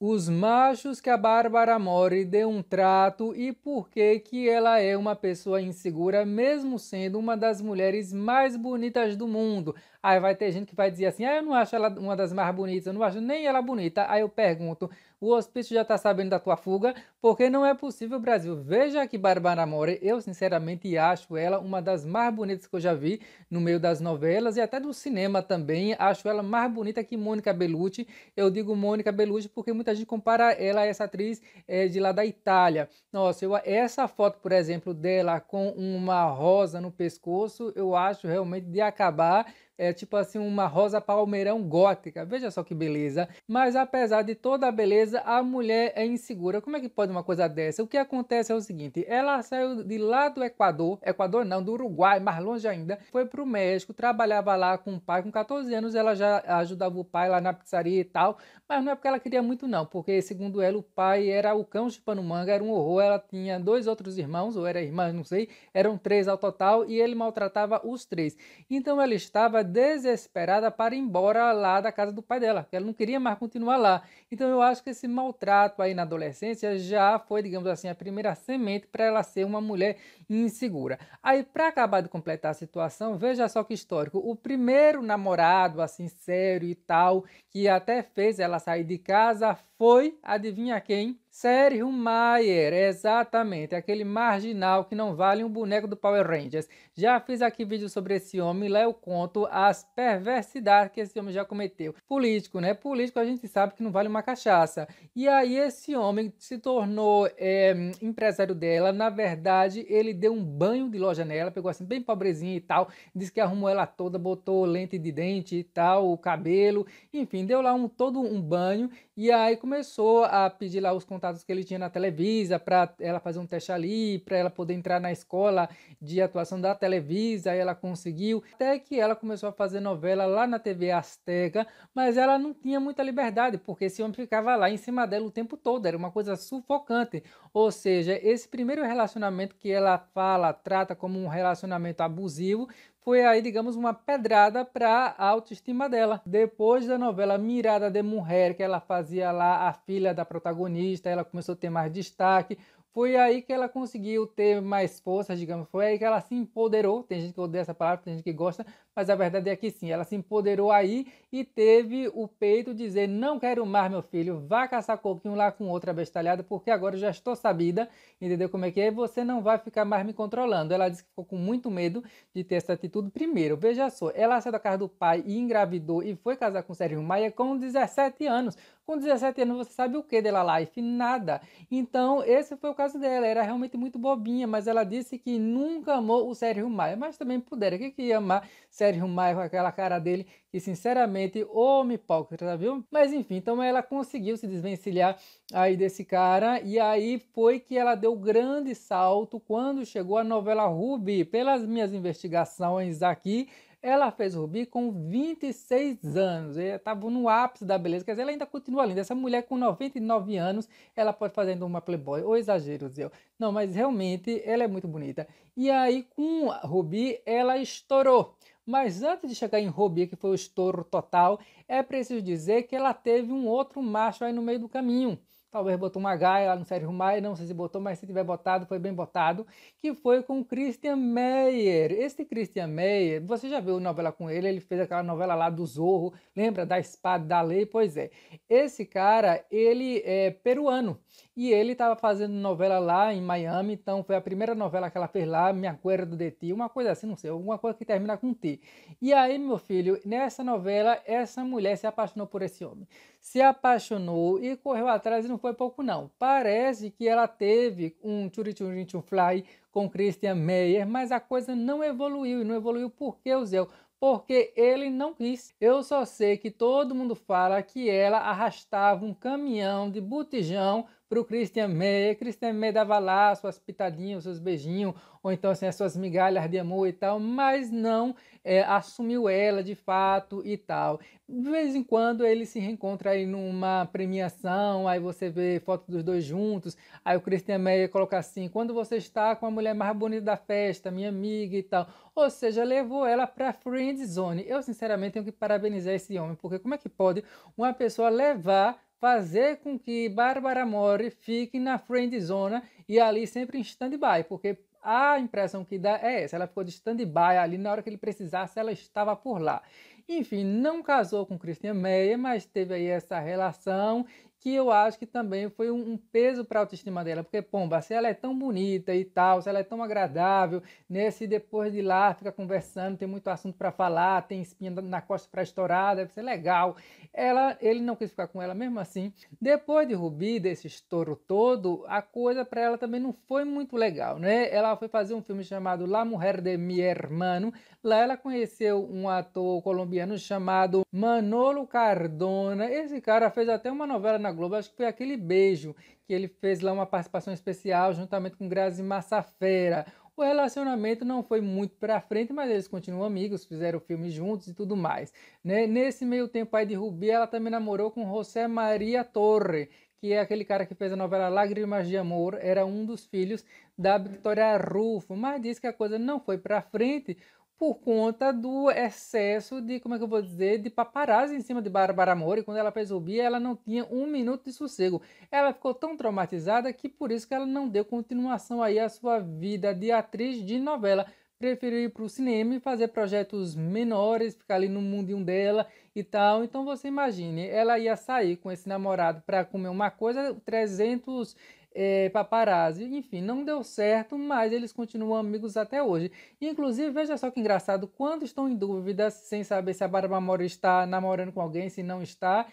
Os machos que a Bárbara More deu um trato e por que que ela é uma pessoa insegura, mesmo sendo uma das mulheres mais bonitas do mundo. Aí vai ter gente que vai dizer assim, ah, eu não acho ela uma das mais bonitas, eu não acho nem ela bonita. Aí eu pergunto, o hospício já está sabendo da tua fuga, porque não é possível, Brasil. Veja que Bárbara More, eu sinceramente acho ela uma das mais bonitas que eu já vi no meio das novelas e até do cinema também. Acho ela mais bonita que Mônica Bellucci. Eu digo Mônica Bellucci porque muita gente compara ela a essa atriz é, de lá da Itália. Nossa, eu, essa foto, por exemplo, dela com uma rosa no pescoço, eu acho realmente de acabar é tipo assim uma rosa palmeirão gótica. Veja só que beleza. Mas apesar de toda a beleza, a mulher é insegura. Como é que pode uma coisa dessa? O que acontece é o seguinte: ela saiu de lá do Equador, Equador não, do Uruguai, mais longe ainda, foi pro México, trabalhava lá com o pai. Com 14 anos ela já ajudava o pai lá na pizzaria e tal. Mas não é porque ela queria muito, não, porque segundo ela, o pai era o cão chupando manga, era um horror. Ela tinha dois outros irmãos, ou era irmã, não sei, eram três ao total, e ele maltratava os três. Então ela estava desesperada para ir embora lá da casa do pai dela, ela não queria mais continuar lá. Então eu acho que esse maltrato aí na adolescência já foi, digamos assim, a primeira semente para ela ser uma mulher insegura. Aí para acabar de completar a situação, veja só que histórico, o primeiro namorado assim sério e tal, que até fez ela sair de casa, foi, adivinha quem? Sérgio Maier, exatamente, aquele marginal que não vale um boneco do Power Rangers. Já fiz aqui vídeo sobre esse homem, lá eu conto as perversidades que esse homem já cometeu. Político, né? Político a gente sabe que não vale uma cachaça. E aí esse homem se tornou é, empresário dela, na verdade ele deu um banho de loja nela, pegou assim bem pobrezinha e tal, disse que arrumou ela toda, botou lente de dente e tal, o cabelo, enfim, deu lá um todo um banho e aí começou a pedir lá os contatos contatos que ele tinha na Televisa, para ela fazer um teste ali, para ela poder entrar na escola de atuação da Televisa, ela conseguiu. Até que ela começou a fazer novela lá na TV Azteca, mas ela não tinha muita liberdade, porque esse homem ficava lá em cima dela o tempo todo, era uma coisa sufocante. Ou seja, esse primeiro relacionamento que ela fala, trata como um relacionamento abusivo, foi aí, digamos, uma pedrada para a autoestima dela. Depois da novela Mirada de Mulher, que ela fazia lá a filha da protagonista, ela começou a ter mais destaque. Foi aí que ela conseguiu ter mais força, digamos. Foi aí que ela se empoderou. Tem gente que odeia essa palavra, tem gente que gosta, mas a verdade é que sim, ela se empoderou aí e teve o peito dizer: não quero mais, meu filho, vá caçar coquinho lá com outra bestalhada, porque agora eu já estou sabida, entendeu como é que é? Você não vai ficar mais me controlando. Ela disse que ficou com muito medo de ter essa atitude. Primeiro, veja só, ela saiu da casa do pai e engravidou e foi casar com Sérgio Maia com 17 anos. Com 17 anos, você sabe o que dela life? Nada. Então, esse foi o caso dela. Era realmente muito bobinha, mas ela disse que nunca amou o Sérgio Maia, mas também pudera. O que, que ia amar Sérgio Maia com aquela cara dele, que sinceramente, homem hipócrita, viu? Mas enfim, então ela conseguiu se desvencilhar aí desse cara, e aí foi que ela deu grande salto quando chegou a novela Ruby. Pelas minhas investigações aqui, ela fez Rubi com 26 anos, estava no ápice da beleza, quer dizer, ela ainda continua linda. Essa mulher com 99 anos, ela pode fazer uma playboy, ou exagero, eu. Não, mas realmente ela é muito bonita. E aí, com Rubi, ela estourou. Mas antes de chegar em Rubi, que foi o estouro total, é preciso dizer que ela teve um outro macho aí no meio do caminho. Talvez botou uma gaia lá no Sérgio Maia, não sei se botou, mas se tiver botado, foi bem botado, que foi com o Christian Meyer. Esse Christian Meyer, você já viu novela com ele, ele fez aquela novela lá do Zorro, lembra da Espada da Lei? Pois é. Esse cara, ele é peruano e ele estava fazendo novela lá em Miami, então foi a primeira novela que ela fez lá, Minha Acuerdo de Ti, uma coisa assim, não sei, alguma coisa que termina com T E aí, meu filho, nessa novela, essa mulher se apaixonou por esse homem. Se apaixonou e correu atrás e não foi pouco não. Parece que ela teve um Churi to Fly com Christian Meyer, mas a coisa não evoluiu. E não evoluiu que o Zéu? porque ele não quis. Eu só sei que todo mundo fala que ela arrastava um caminhão de botijão pro Christian May. Christian May dava lá suas pitadinhas, seus beijinhos, ou então assim, as suas migalhas de amor e tal, mas não é, assumiu ela de fato e tal. De vez em quando ele se reencontra aí numa premiação, aí você vê foto dos dois juntos, aí o Christian Meyer coloca assim, quando você está com a mulher mais bonita da festa, minha amiga e tal. Ou seja, levou ela pra friend zone. Eu sinceramente tenho que parabenizar esse homem, porque como é que pode uma pessoa levar fazer com que Bárbara Mori fique na friend zone e ali sempre em stand-by, porque a impressão que dá é essa, ela ficou de stand-by ali, na hora que ele precisasse ela estava por lá. Enfim, não casou com Christian Meyer, mas teve aí essa relação que eu acho que também foi um, peso para a autoestima dela, porque, pomba, se ela é tão bonita e tal, se ela é tão agradável, nesse né, depois de lá fica conversando, tem muito assunto para falar, tem espinha na costa para estourar, deve ser legal. Ela, ele não quis ficar com ela mesmo assim. Depois de Rubi, desse estouro todo, a coisa para ela também não foi muito legal, né? Ela foi fazer um filme chamado La Mujer de Mi Hermano. Lá ela conheceu um ator colombiano chamado Manolo Cardona. Esse cara fez até uma novela na na Globo, acho que foi aquele beijo que ele fez lá uma participação especial juntamente com Grazi Massafera. O relacionamento não foi muito para frente, mas eles continuam amigos, fizeram filmes juntos e tudo mais. Né? Nesse meio tempo aí de Rubi, ela também namorou com José Maria Torre, que é aquele cara que fez a novela Lágrimas de Amor, era um dos filhos da Victoria Rufo, mas diz que a coisa não foi para frente por conta do excesso de, como é que eu vou dizer, de paparazzi em cima de Bárbara Mori. Quando ela fez o Bia, ela não tinha um minuto de sossego. Ela ficou tão traumatizada que por isso que ela não deu continuação aí à sua vida de atriz de novela. Preferiu ir para o cinema e fazer projetos menores, ficar ali no mundinho dela e tal. Então você imagine, ela ia sair com esse namorado para comer uma coisa, 300 é, paparazzi. Enfim, não deu certo, mas eles continuam amigos até hoje. E, inclusive, veja só que engraçado, quando estão em dúvida, sem saber se a Bárbara Mori está namorando com alguém, se não está,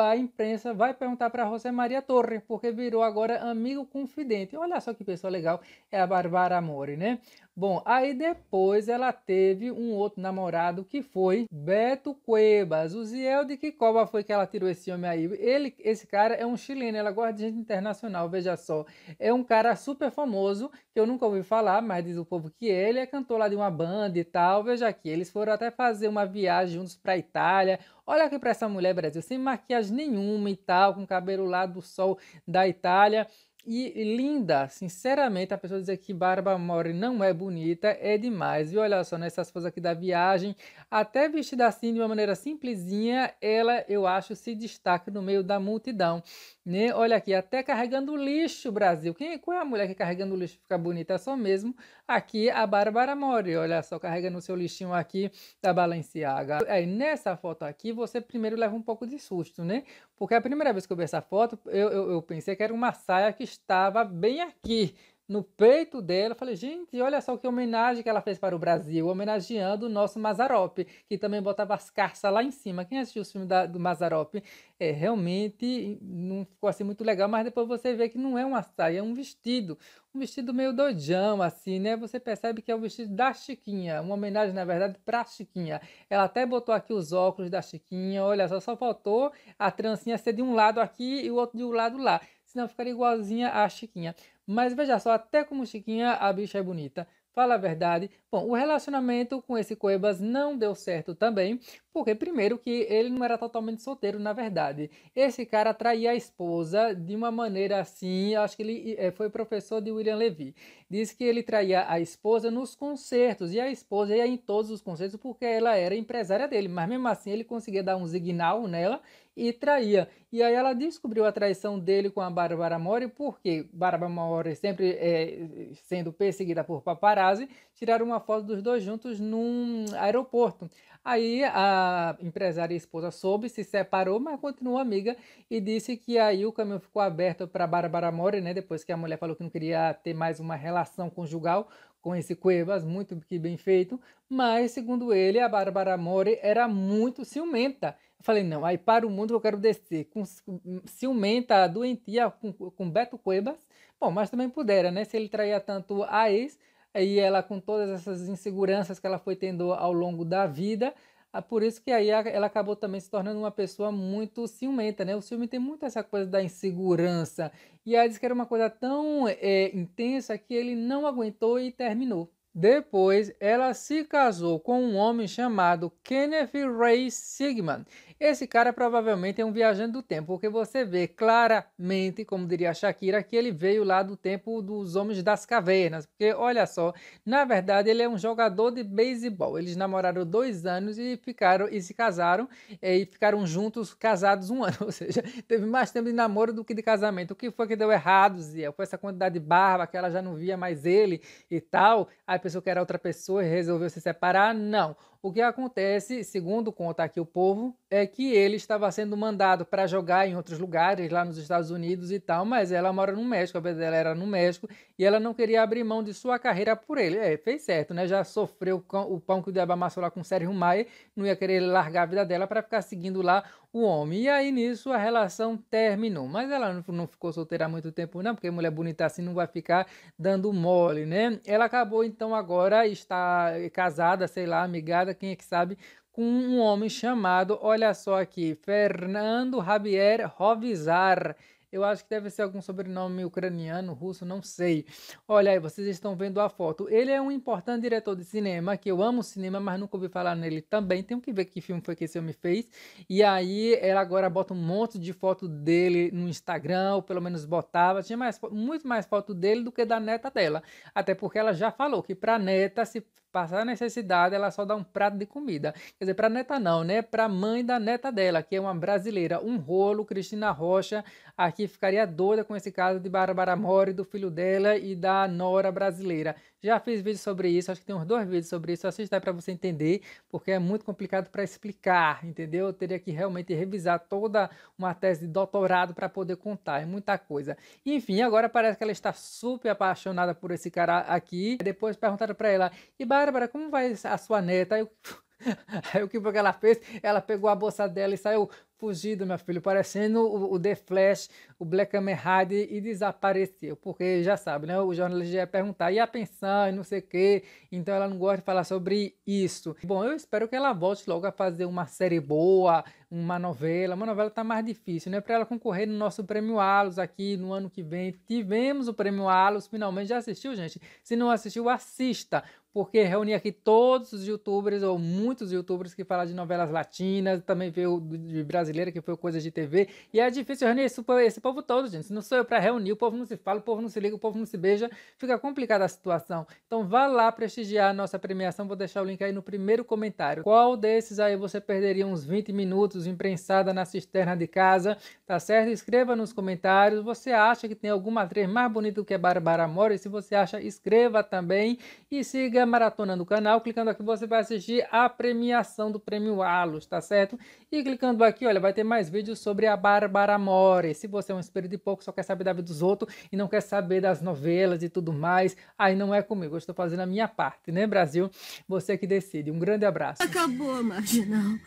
a imprensa vai perguntar para José Maria Torre, porque virou agora amigo confidente. Olha só que pessoa legal é a Bárbara Mori, né? Bom, aí depois ela teve um outro namorado que foi Beto Cuevas. O Ziel de que cova foi que ela tirou esse homem aí? Ele, esse cara é um chileno, ela gosta de gente internacional, veja só. É um cara super famoso, que eu nunca ouvi falar, mas diz o povo que é. Ele é cantor lá de uma banda e tal, veja aqui. Eles foram até fazer uma viagem juntos para Itália. Olha aqui para essa mulher, Brasil, sem maquiagem nenhuma e tal, com cabelo lá do sol da Itália. E linda, sinceramente, a pessoa dizer que Barba More não é bonita é demais. E olha só, nessas né, fotos aqui da viagem, até vestida assim de uma maneira simplesinha, ela eu acho se destaca no meio da multidão. Né? Olha aqui, até carregando lixo, Brasil. Quem, qual é a mulher que carregando lixo fica bonita? É só mesmo aqui a Bárbara Mori. Olha só, carregando o seu lixinho aqui da Balenciaga. Aí, é, nessa foto aqui, você primeiro leva um pouco de susto, né? Porque a primeira vez que eu vi essa foto, eu, eu, eu pensei que era uma saia que estava bem aqui no peito dela. Eu falei, gente, olha só que homenagem que ela fez para o Brasil, homenageando o nosso Mazarop, que também botava as carças lá em cima. Quem assistiu o filmes da, do Mazarop, é, realmente não ficou assim muito legal, mas depois você vê que não é uma saia, é um vestido. Um vestido meio doidão, assim, né? Você percebe que é o vestido da Chiquinha, uma homenagem, na verdade, para a Chiquinha. Ela até botou aqui os óculos da Chiquinha, olha só, só faltou a trancinha ser de um lado aqui e o outro de um lado lá senão ficaria igualzinha a Chiquinha. Mas veja só, até como Chiquinha, a bicha é bonita. Fala a verdade. Bom, o relacionamento com esse Coebas não deu certo também, porque primeiro que ele não era totalmente solteiro, na verdade. Esse cara traía a esposa de uma maneira assim, acho que ele eh, foi professor de William Levy. Diz que ele traía a esposa nos concertos, e a esposa ia em todos os concertos porque ela era empresária dele, mas mesmo assim ele conseguia dar um signal nela e traía. E aí ela descobriu a traição dele com a Bárbara Mori, porque Bárbara Mori, sempre é, sendo perseguida por paparazzi, tiraram uma foto dos dois juntos num aeroporto. Aí a empresária e a esposa soube, se separou, mas continuou amiga e disse que aí o caminho ficou aberto para Bárbara Mori, né? Depois que a mulher falou que não queria ter mais uma relação conjugal com esse Cuevas, muito que bem feito, mas segundo ele, a Bárbara Mori era muito ciumenta falei, não, aí para o mundo que eu quero descer. Com, hum, ciumenta, doentia, com, com Beto Cuebas. Bom, mas também pudera, né? Se ele traía tanto a ex, aí ela com todas essas inseguranças que ela foi tendo ao longo da vida, ah, por isso que aí ela acabou também se tornando uma pessoa muito ciumenta, né? O ciúme tem muito essa coisa da insegurança. E aí disse que era uma coisa tão é, intensa que ele não aguentou e terminou. Depois, ela se casou com um homem chamado Kenneth Ray Sigmund. Esse cara provavelmente é um viajante do tempo, porque você vê claramente, como diria a Shakira, que ele veio lá do tempo dos Homens das Cavernas. Porque olha só, na verdade ele é um jogador de beisebol. Eles namoraram dois anos e ficaram e se casaram é, e ficaram juntos, casados um ano. Ou seja, teve mais tempo de namoro do que de casamento. O que foi que deu errado, Zia? Foi essa quantidade de barba que ela já não via mais ele e tal. Aí pensou que era outra pessoa e resolveu se separar? Não. O que acontece, segundo conta aqui o povo, é que ele estava sendo mandado para jogar em outros lugares, lá nos Estados Unidos e tal, mas ela mora no México, a vida dela era no México, e ela não queria abrir mão de sua carreira por ele. É, fez certo, né? Já sofreu o pão que o diabo amassou lá com o Sérgio Maia, não ia querer largar a vida dela para ficar seguindo lá o homem. E aí, nisso, a relação terminou. Mas ela não ficou solteira há muito tempo, não, porque mulher bonita assim não vai ficar dando mole, né? Ela acabou, então, agora está casada, sei lá, amigada, quem é que sabe com um homem chamado, olha só aqui, Fernando Javier Rovizar. Eu acho que deve ser algum sobrenome ucraniano, russo, não sei. Olha aí, vocês estão vendo a foto. Ele é um importante diretor de cinema, que eu amo cinema, mas nunca ouvi falar nele também. Tenho que ver que filme foi que esse homem fez. E aí, ela agora bota um monte de foto dele no Instagram, ou pelo menos botava. Tinha mais, muito mais foto dele do que da neta dela. Até porque ela já falou que pra neta, se passar a necessidade, ela só dá um prato de comida. Quer dizer, para neta não, né? Para mãe da neta dela, que é uma brasileira, um rolo, Cristina Rocha, aqui ficaria doida com esse caso de Bárbara Mori, do filho dela e da nora brasileira. Já fiz vídeo sobre isso, acho que tem uns dois vídeos sobre isso, assista aí para você entender, porque é muito complicado para explicar, entendeu? Eu teria que realmente revisar toda uma tese de doutorado para poder contar, é muita coisa. Enfim, agora parece que ela está super apaixonada por esse cara aqui. Depois perguntaram para ela, e Bárbara Bárbara, como vai a sua neta? Aí, eu... Aí o que ela fez? Ela pegou a bolsa dela e saiu fugido, meu filho, parecendo o, o The Flash, o Black Hammer e desapareceu. Porque já sabe, né? O jornalista ia perguntar, e a pensão e não sei o quê. Então ela não gosta de falar sobre isso. Bom, eu espero que ela volte logo a fazer uma série boa, uma novela. Uma novela tá mais difícil, né? Para ela concorrer no nosso prêmio Alos aqui no ano que vem. Tivemos o prêmio Alos, finalmente. Já assistiu, gente? Se não assistiu, assista porque reuni aqui todos os youtubers, ou muitos youtubers que falam de novelas latinas, também veio de Brasil brasileira que foi coisa de TV. E é difícil reunir esse, esse povo todo, gente. Se não sou eu para reunir, o povo não se fala, o povo não se liga, o povo não se beija. Fica complicada a situação. Então vá lá prestigiar a nossa premiação. Vou deixar o link aí no primeiro comentário. Qual desses aí você perderia uns 20 minutos imprensada na cisterna de casa? Tá certo? Escreva nos comentários. Você acha que tem alguma atriz mais bonita do que Bárbara Mori? Se você acha, escreva também. E siga a maratona no canal. Clicando aqui você vai assistir a premiação do Prêmio Alos, tá certo? E clicando aqui, ó, olha, vai ter mais vídeos sobre a Bárbara More. Se você é um espírito de pouco, só quer saber da vida dos outros e não quer saber das novelas e tudo mais, aí não é comigo. Eu estou fazendo a minha parte, né, Brasil? Você que decide. Um grande abraço. Acabou, Marginal.